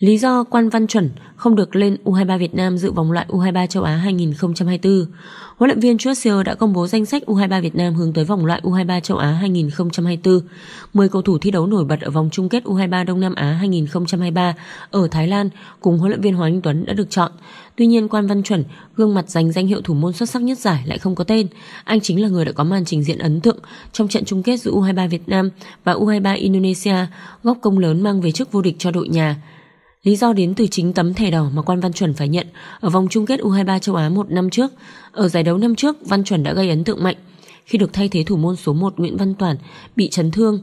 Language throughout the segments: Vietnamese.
Lý do quan văn chuẩn không được lên U23 Việt Nam dự vòng loại U23 châu Á 2024, huấn luyện viên Churchill đã công bố danh sách U23 Việt Nam hướng tới vòng loại U23 châu Á 2024. 10 cầu thủ thi đấu nổi bật ở vòng chung kết U23 Đông Nam Á 2023 ở Thái Lan cùng huấn luyện viên Hoàng Anh Tuấn đã được chọn. Tuy nhiên, quan văn chuẩn, gương mặt giành danh hiệu thủ môn xuất sắc nhất giải lại không có tên. Anh chính là người đã có màn trình diễn ấn tượng trong trận chung kết giữa U23 Việt Nam và U23 Indonesia, góp công lớn mang về chức vô địch cho đội nhà. Lý do đến từ chính tấm thẻ đỏ mà quan Văn Chuẩn phải nhận ở vòng chung kết U23 châu Á một năm trước. Ở giải đấu năm trước, Văn Chuẩn đã gây ấn tượng mạnh khi được thay thế thủ môn số 1 Nguyễn Văn toàn bị chấn thương.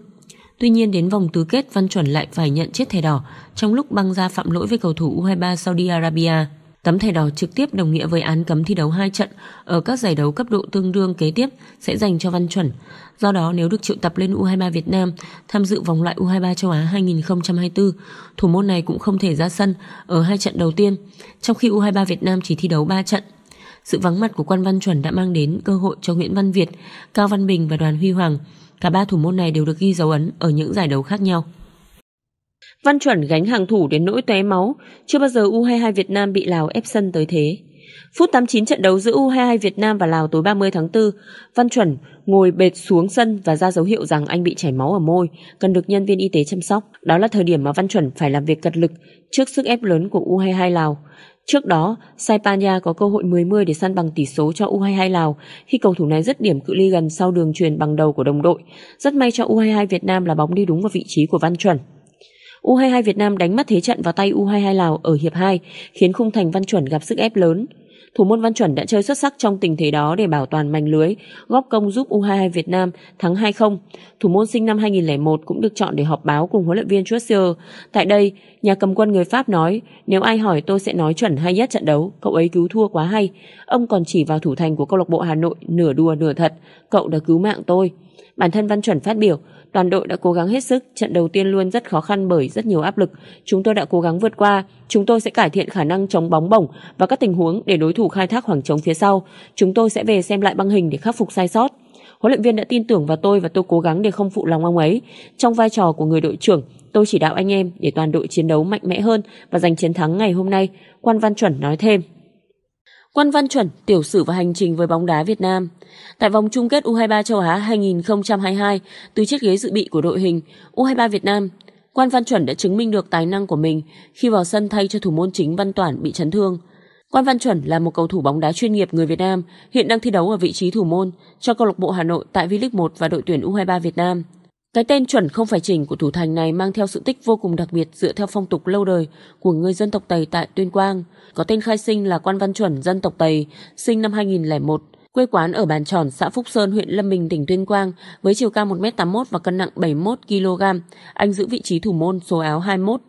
Tuy nhiên đến vòng tứ kết Văn Chuẩn lại phải nhận chiếc thẻ đỏ trong lúc băng ra phạm lỗi với cầu thủ U23 Saudi Arabia. Tấm thẻ đỏ trực tiếp đồng nghĩa với án cấm thi đấu 2 trận ở các giải đấu cấp độ tương đương kế tiếp sẽ dành cho Văn Chuẩn. Do đó, nếu được triệu tập lên U23 Việt Nam tham dự vòng loại U23 châu Á 2024, thủ môn này cũng không thể ra sân ở hai trận đầu tiên, trong khi U23 Việt Nam chỉ thi đấu 3 trận. Sự vắng mặt của quan Văn Chuẩn đã mang đến cơ hội cho Nguyễn Văn Việt, Cao Văn Bình và Đoàn Huy Hoàng. Cả ba thủ môn này đều được ghi dấu ấn ở những giải đấu khác nhau. Văn Chuẩn gánh hàng thủ đến nỗi tóe máu, chưa bao giờ U22 Việt Nam bị Lào ép sân tới thế. Phút 89 trận đấu giữa U22 Việt Nam và Lào tối 30 tháng 4, Văn Chuẩn ngồi bệt xuống sân và ra dấu hiệu rằng anh bị chảy máu ở môi, cần được nhân viên y tế chăm sóc. Đó là thời điểm mà Văn Chuẩn phải làm việc cật lực trước sức ép lớn của U22 Lào. Trước đó, Saipanya có cơ hội 10-10 để săn bằng tỷ số cho U22 Lào khi cầu thủ này dứt điểm cự ly gần sau đường truyền bằng đầu của đồng đội. Rất may cho U22 Việt Nam là bóng đi đúng vào vị trí của Văn Chuẩn. U22 Việt Nam đánh mất thế trận vào tay U22 Lào ở hiệp 2, khiến khung thành Văn Chuẩn gặp sức ép lớn. Thủ môn Văn Chuẩn đã chơi xuất sắc trong tình thế đó để bảo toàn mảnh lưới, góp công giúp U22 Việt Nam thắng 2-0. Thủ môn sinh năm 2001 cũng được chọn để họp báo cùng huấn luyện viên Chausseur. Tại đây, nhà cầm quân người Pháp nói, nếu ai hỏi tôi sẽ nói Chuẩn hay nhất trận đấu, cậu ấy cứu thua quá hay. Ông còn chỉ vào thủ thành của câu lạc bộ Hà Nội nửa đùa nửa thật, cậu đã cứu mạng tôi. Bản thân Văn Chuẩn phát biểu, toàn đội đã cố gắng hết sức, trận đầu tiên luôn rất khó khăn bởi rất nhiều áp lực. Chúng tôi đã cố gắng vượt qua, chúng tôi sẽ cải thiện khả năng chống bóng bổng và các tình huống để đối thủ khai thác khoảng trống phía sau. Chúng tôi sẽ về xem lại băng hình để khắc phục sai sót. Huấn luyện viên đã tin tưởng vào tôi và tôi cố gắng để không phụ lòng ông ấy. Trong vai trò của người đội trưởng, tôi chỉ đạo anh em để toàn đội chiến đấu mạnh mẽ hơn và giành chiến thắng ngày hôm nay, quan Văn Chuẩn nói thêm. Quan Văn Chuẩn tiểu sử và hành trình với bóng đá Việt Nam. Tại vòng chung kết U23 châu Á 2022, từ chiếc ghế dự bị của đội hình U23 Việt Nam, Quan Văn Chuẩn đã chứng minh được tài năng của mình khi vào sân thay cho thủ môn chính Văn Toản bị chấn thương. Quan Văn Chuẩn là một cầu thủ bóng đá chuyên nghiệp người Việt Nam, hiện đang thi đấu ở vị trí thủ môn cho câu lạc bộ Hà Nội tại V-League 1 và đội tuyển U23 Việt Nam. Cái tên chuẩn không phải chỉnh của thủ thành này mang theo sự tích vô cùng đặc biệt dựa theo phong tục lâu đời của người dân tộc Tây tại Tuyên Quang. Có tên khai sinh là quan văn chuẩn dân tộc Tây, sinh năm 2001, quê quán ở Bàn Tròn, xã Phúc Sơn, huyện Lâm Bình, tỉnh Tuyên Quang, với chiều cao 1m81 và cân nặng 71kg. Anh giữ vị trí thủ môn số áo 21.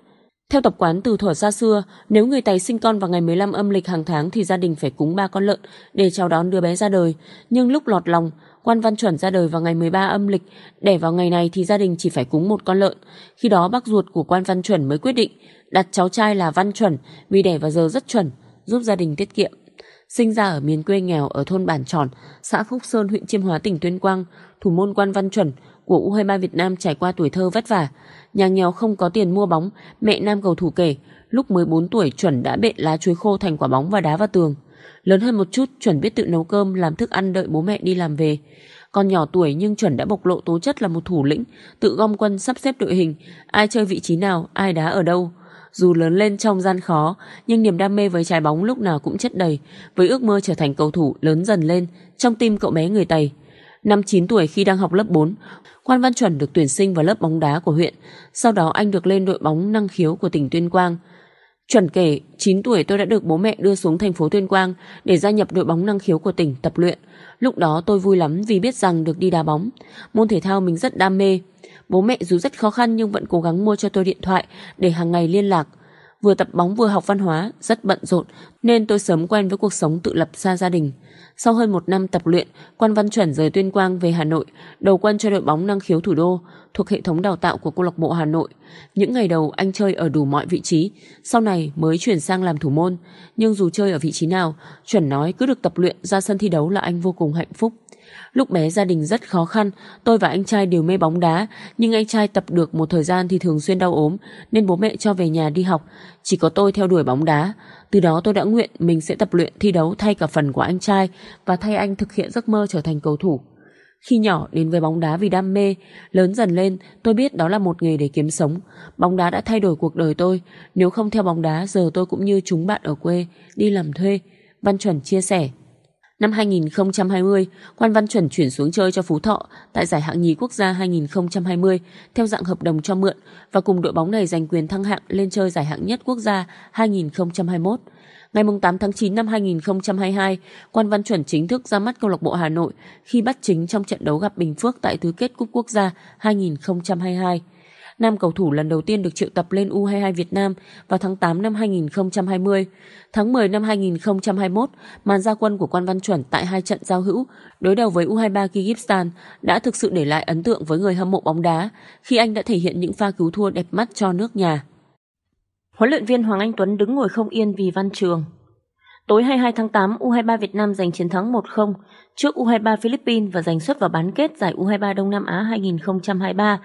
Theo tập quán từ thuở xa xưa, nếu người tài sinh con vào ngày 15 âm lịch hàng tháng thì gia đình phải cúng ba con lợn để chào đón đứa bé ra đời. Nhưng lúc lọt lòng, Quan Văn Chuẩn ra đời vào ngày 13 âm lịch, để vào ngày này thì gia đình chỉ phải cúng một con lợn. Khi đó bác ruột của Quan Văn Chuẩn mới quyết định đặt cháu trai là Văn Chuẩn vì đẻ vào giờ rất chuẩn, giúp gia đình tiết kiệm. Sinh ra ở miền quê nghèo ở thôn Bản Tròn, xã Phúc Sơn, huyện Chiêm Hóa, tỉnh Tuyên Quang, thủ môn Quan Văn Chuẩn của U23 Việt Nam trải qua tuổi thơ vất vả. Nhà nghèo không có tiền mua bóng, mẹ nam cầu thủ kể, lúc 14 tuổi Chuẩn đã bện lá chuối khô thành quả bóng và đá vào tường. Lớn hơn một chút, chuẩn biết tự nấu cơm, làm thức ăn đợi bố mẹ đi làm về. con nhỏ tuổi nhưng chuẩn đã bộc lộ tố chất là một thủ lĩnh, tự gom quân sắp xếp đội hình, ai chơi vị trí nào, ai đá ở đâu. Dù lớn lên trong gian khó, nhưng niềm đam mê với trái bóng lúc nào cũng chất đầy, với ước mơ trở thành cầu thủ lớn dần lên trong tim cậu bé người Tây. Năm 9 tuổi khi đang học lớp 4, Quan Văn Chuẩn được tuyển sinh vào lớp bóng đá của huyện. Sau đó anh được lên đội bóng năng khiếu của tỉnh Tuyên Quang. Chuẩn kể, 9 tuổi tôi đã được bố mẹ đưa xuống thành phố Tuyên Quang để gia nhập đội bóng năng khiếu của tỉnh tập luyện. Lúc đó tôi vui lắm vì biết rằng được đi đá bóng. Môn thể thao mình rất đam mê. Bố mẹ dù rất khó khăn nhưng vẫn cố gắng mua cho tôi điện thoại để hàng ngày liên lạc. Vừa tập bóng vừa học văn hóa, rất bận rộn, nên tôi sớm quen với cuộc sống tự lập xa gia đình. Sau hơn một năm tập luyện, Quan Văn Chuẩn rời Tuyên Quang về Hà Nội, đầu quân cho đội bóng năng khiếu thủ đô, thuộc hệ thống đào tạo của câu lạc bộ Hà Nội. Những ngày đầu anh chơi ở đủ mọi vị trí, sau này mới chuyển sang làm thủ môn. Nhưng dù chơi ở vị trí nào, Chuẩn nói cứ được tập luyện ra sân thi đấu là anh vô cùng hạnh phúc. Lúc bé gia đình rất khó khăn, tôi và anh trai đều mê bóng đá, nhưng anh trai tập được một thời gian thì thường xuyên đau ốm, nên bố mẹ cho về nhà đi học, chỉ có tôi theo đuổi bóng đá. Từ đó tôi đã nguyện mình sẽ tập luyện thi đấu thay cả phần của anh trai và thay anh thực hiện giấc mơ trở thành cầu thủ. Khi nhỏ đến với bóng đá vì đam mê, lớn dần lên tôi biết đó là một nghề để kiếm sống. Bóng đá đã thay đổi cuộc đời tôi, nếu không theo bóng đá giờ tôi cũng như chúng bạn ở quê, đi làm thuê. Văn Chuẩn chia sẻ. Năm 2020, Quan Văn Chuẩn chuyển xuống chơi cho Phú Thọ tại giải hạng nhì quốc gia 2020 theo dạng hợp đồng cho mượn và cùng đội bóng này giành quyền thăng hạng lên chơi giải hạng nhất quốc gia 2021. Ngày 8 tháng 9 năm 2022, Quan Văn Chuẩn chính thức ra mắt câu lạc bộ Hà Nội khi bắt chính trong trận đấu gặp Bình Phước tại tứ kết Cúp Quốc gia 2022 nam cầu thủ lần đầu tiên được triệu tập lên U22 Việt Nam vào tháng 8 năm 2020. Tháng 10 năm 2021, màn gia quân của quan văn chuẩn tại hai trận giao hữu đối đầu với U23 Kyrgyzstan đã thực sự để lại ấn tượng với người hâm mộ bóng đá khi anh đã thể hiện những pha cứu thua đẹp mắt cho nước nhà. Huấn luyện viên Hoàng Anh Tuấn đứng ngồi không yên vì Văn Trường. Tối 22 tháng 8, U23 Việt Nam giành chiến thắng 1-0 trước U23 Philippines và giành suất vào bán kết giải U23 Đông Nam Á 2023.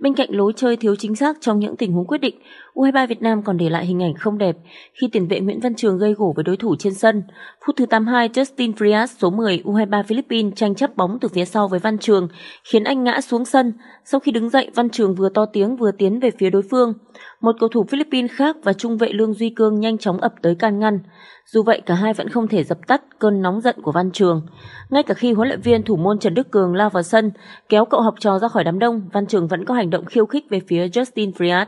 Bên cạnh lối chơi thiếu chính xác trong những tình huống quyết định, U23 Việt Nam còn để lại hình ảnh không đẹp khi tiền vệ Nguyễn Văn Trường gây gổ với đối thủ trên sân. Phút thứ 82, Justin Frias số 10 U23 Philippines tranh chấp bóng từ phía sau với Văn Trường, khiến anh ngã xuống sân. Sau khi đứng dậy, Văn Trường vừa to tiếng vừa tiến về phía đối phương. Một cầu thủ Philippines khác và trung vệ Lương Duy Cương nhanh chóng ập tới can ngăn. Dù vậy, cả hai vẫn không thể dập tắt cơn nóng giận của Văn Trường. Ngay ngay cả khi huấn luyện viên thủ môn Trần Đức Cường lao vào sân, kéo cậu học trò ra khỏi đám đông, Văn Trường vẫn có hành động khiêu khích về phía Justin Friat.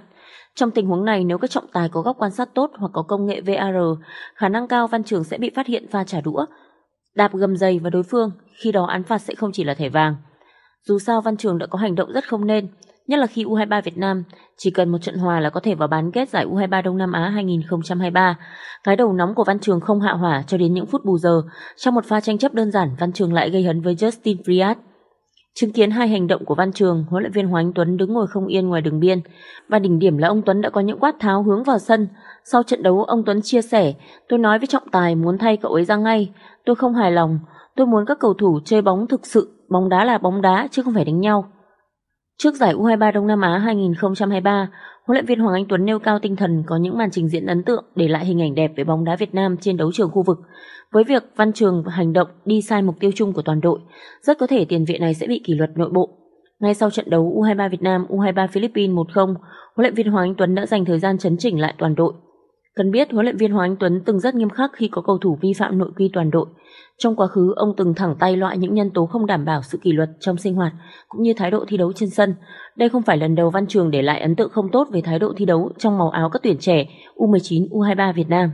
Trong tình huống này, nếu các trọng tài có góc quan sát tốt hoặc có công nghệ VAR, khả năng cao Văn Trường sẽ bị phát hiện pha trả đũa, đạp gầm giày vào đối phương, khi đó án phạt sẽ không chỉ là thẻ vàng. Dù sao Văn Trường đã có hành động rất không nên, nhất là khi U23 Việt Nam chỉ cần một trận hòa là có thể vào bán kết giải U23 Đông Nam Á 2023. Cái đầu nóng của Văn Trường không hạ hỏa cho đến những phút bù giờ. Trong một pha tranh chấp đơn giản, Văn Trường lại gây hấn với Justin Friat. Chứng kiến hai hành động của Văn Trường, huấn luyện viên Hoàng Anh Tuấn đứng ngồi không yên ngoài đường biên. Và đỉnh điểm là ông Tuấn đã có những quát tháo hướng vào sân. Sau trận đấu, ông Tuấn chia sẻ, tôi nói với trọng tài muốn thay cậu ấy ra ngay. Tôi không hài lòng, tôi muốn các cầu thủ chơi bóng thực sự, bóng đá là bóng đá chứ không phải đánh nhau. Trước giải U23 Đông Nam Á 2023, huấn luyện viên Hoàng Anh Tuấn nêu cao tinh thần có những màn trình diễn ấn tượng để lại hình ảnh đẹp về bóng đá Việt Nam trên đấu trường khu vực. Với việc Văn Trường hành động đi sai mục tiêu chung của toàn đội, rất có thể tiền vệ này sẽ bị kỷ luật nội bộ. Ngay sau trận đấu U23 Việt Nam U23 Philippines 1-0, huấn luyện viên Hoàng Anh Tuấn đã dành thời gian chấn chỉnh lại toàn đội. Cần biết huấn luyện viên Hoàng Anh Tuấn từng rất nghiêm khắc khi có cầu thủ vi phạm nội quy toàn đội. Trong quá khứ, ông từng thẳng tay loại những nhân tố không đảm bảo sự kỷ luật trong sinh hoạt cũng như thái độ thi đấu trên sân. Đây không phải lần đầu Văn Trường để lại ấn tượng không tốt về thái độ thi đấu trong màu áo các tuyển trẻ U19, U23 Việt Nam.